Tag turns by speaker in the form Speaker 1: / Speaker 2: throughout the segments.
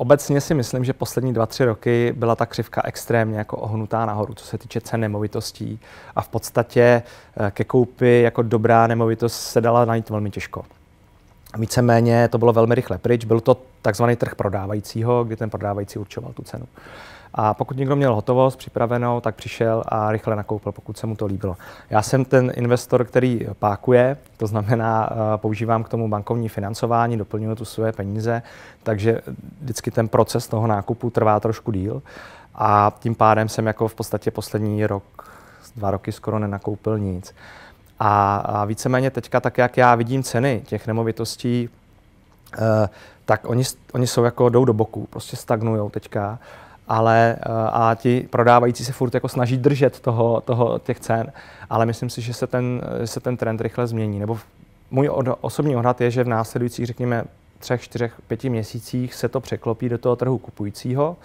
Speaker 1: Obecně si myslím, že poslední dva, tři roky byla ta křivka extrémně jako ohnutá nahoru, co se týče cen nemovitostí a v podstatě eh, ke koupi jako dobrá nemovitost se dala najít velmi těžko. Víceméně to bylo velmi rychle pryč, byl to takzvaný trh prodávajícího, kdy ten prodávající určoval tu cenu. A pokud někdo měl hotovost připravenou, tak přišel a rychle nakoupil, pokud se mu to líbilo. Já jsem ten investor, který pákuje, to znamená, eh, používám k tomu bankovní financování, doplňuju tu své peníze, takže vždycky ten proces toho nákupu trvá trošku díl. A tím pádem jsem jako v podstatě poslední rok, dva roky skoro nenakoupil nic. A, víceméně teďka, tak jak já vidím ceny těch nemovitostí, eh, tak oni, oni jsou jako jdou do boku, prostě stagnují teďka ale eh, a ti prodávající se furt jako snaží držet toho, toho, těch cen, ale myslím si, že se ten, eh, se ten trend rychle změní. Nebo můj od, osobní odhad je, že v následujících, řekněme, třech, čtyřech, pěti měsících se to překlopí do toho trhu kupujícího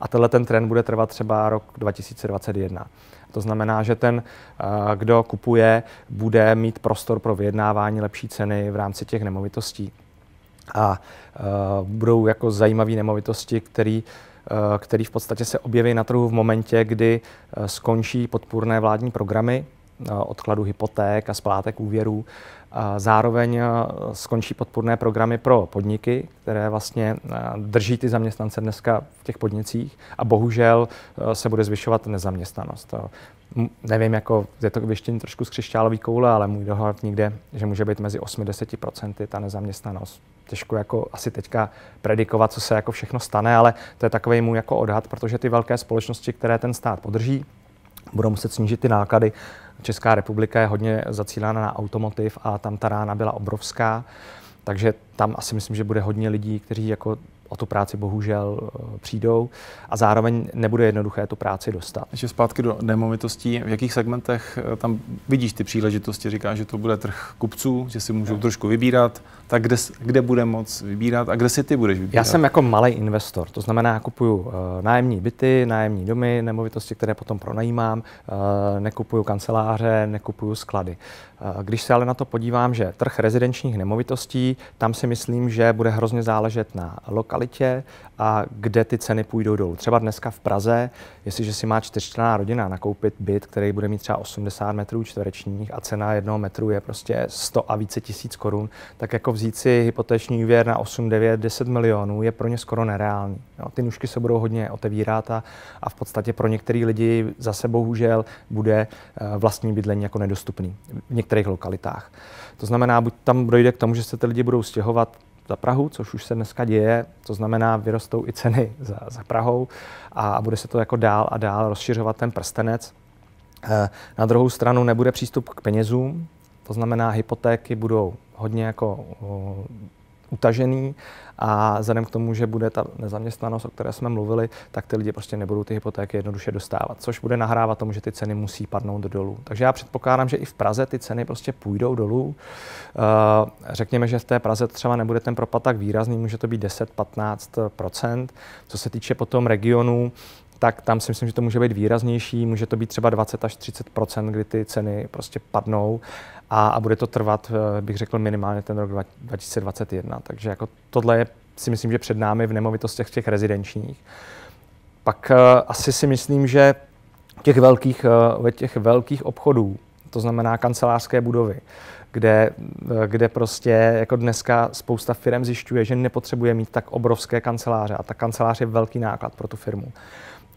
Speaker 1: a tenhle ten trend bude trvat třeba rok 2021. To znamená, že ten, eh, kdo kupuje, bude mít prostor pro vyjednávání lepší ceny v rámci těch nemovitostí. A budou jako zajímavé nemovitosti, které Eh, který v podstatě se objeví na trhu v momentě, kdy eh, skončí podpůrné vládní programy eh, odkladu hypoték a splátek úvěrů. Zároveň skončí podpůrné programy pro podniky, které vlastně drží ty zaměstnance dneska v těch podnicích a bohužel se bude zvyšovat nezaměstnanost nevím, jako je to vyštění trošku z křišťálové koule, ale můj dohled někde, že může být mezi 8-10% ta nezaměstnanost. Těžko jako asi teďka predikovat, co se jako všechno stane, ale to je takový můj jako odhad, protože ty velké společnosti, které ten stát podrží, budou muset snížit ty náklady. Česká republika je hodně zacílána na automotiv a tam ta rána byla obrovská. Takže tam asi myslím, že bude hodně lidí, kteří jako o tu práci bohužel eh, přijdou a zároveň nebude jednoduché tu práci dostat. Takže zpátky do nemovitostí, v jakých segmentech eh, tam vidíš ty příležitosti? Říkáš, že to bude trh kupců, že si můžou no. trošku vybírat, tak kde, kde bude moc vybírat a kde si ty budeš vybírat? Já jsem jako malý investor, to znamená, já kupuju eh, nájemní byty, nájemní domy, nemovitosti, které potom pronajímám, nekupuju kanceláře, nekupuju sklady. když se ale na to podívám, že trh rezidenčních nemovitostí, tam si myslím, že bude hrozně záležet na lokalitě a kde ty ceny půjdou dolů. Třeba dneska v Praze, jestliže si má čtyřčlenná rodina nakoupit byt, který bude mít třeba 80 metrů čtverečních a cena jednoho metru je prostě 100 a více tisíc korun, tak jako vzít si hypotéční úvěr na 8, 9, 10 milionů je pro ně skoro nereálný. No, ty nůžky se budou hodně otevírat a, a v podstatě pro některé lidi zase bohužel bude eh, vlastní bydlení jako nedostupný v některých lokalitách. To znamená, buď tam dojde k tomu, že se ty lidi budou stěhovat, konkurovat za Prahu, což už se dneska děje, to znamená, vyrostou i ceny za, za Prahou a, a bude se to jako dál a dál rozšiřovat ten prstenec. Eh, na druhou stranu nebude přístup k penězům, to znamená, hypotéky budou hodně jako utažený a vzhledem k tomu, že bude ta nezaměstnanost, o které jsme mluvili, tak ty lidi prostě nebudou ty hypotéky jednoduše dostávat, což bude nahrávat tomu, že ty ceny musí padnout do dolů. Takže já předpokládám, že i v Praze ty ceny prostě půjdou dolů. Eh, řekněme, že v té Praze třeba nebude ten propad tak výrazný, může to být 10-15 Co se týče potom regionů, tak tam si myslím, že to může být výraznější, může to být třeba 20 až 30 kdy ty ceny prostě padnou a, a bude to trvat, eh, bych řekl, minimálně ten rok 2021. Takže jako tohle je, si myslím, že před námi v nemovitostech těch rezidenčních. Pak uh, asi si myslím, že těch velkých, uh, ve těch velkých obchodů, to znamená kancelářské budovy, kde, kde prostě jako dneska spousta firm zjišťuje, že nepotřebuje mít tak obrovské kanceláře a ta kancelář je velký náklad pro tu firmu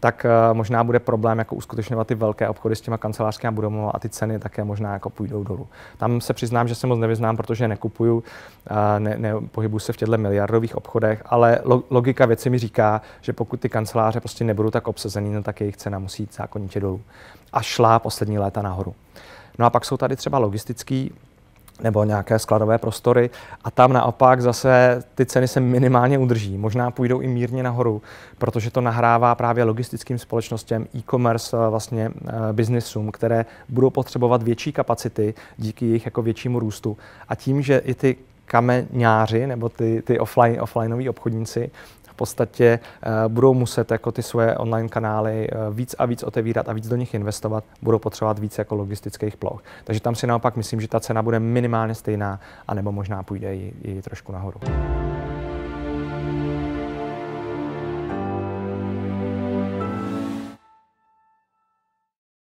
Speaker 1: tak eh, možná bude problém jako uskutečňovat ty velké obchody s těma kancelářskými budovami a ty ceny také možná jako půjdou dolů. Tam se přiznám, že se moc nevyznám, protože nekupuju, eh, ne, ne pohybuju se v těchto miliardových obchodech, ale logika věci mi říká, že pokud ty kanceláře prostě nebudou tak obsazený, no tak jejich cena musí jít zákonitě dolů. A šla poslední léta nahoru. No a pak jsou tady třeba logistický nebo nějaké skladové prostory a tam naopak zase ty ceny se minimálně udrží. Možná půjdou i mírně nahoru, protože to nahrává právě logistickým společnostem, e-commerce eh, vlastně eh, biznisům, které budou potřebovat větší kapacity díky jejich jako většímu růstu. A tím, že i ty kameňáři nebo ty, ty offline, offlineoví obchodníci v podstatě eh, budou muset jako ty svoje online kanály eh, víc a víc otevírat a víc do nich investovat, budou potřebovat víc jako logistických ploch. Takže tam si naopak myslím, že ta cena bude minimálně stejná, anebo možná půjde i, i trošku nahoru.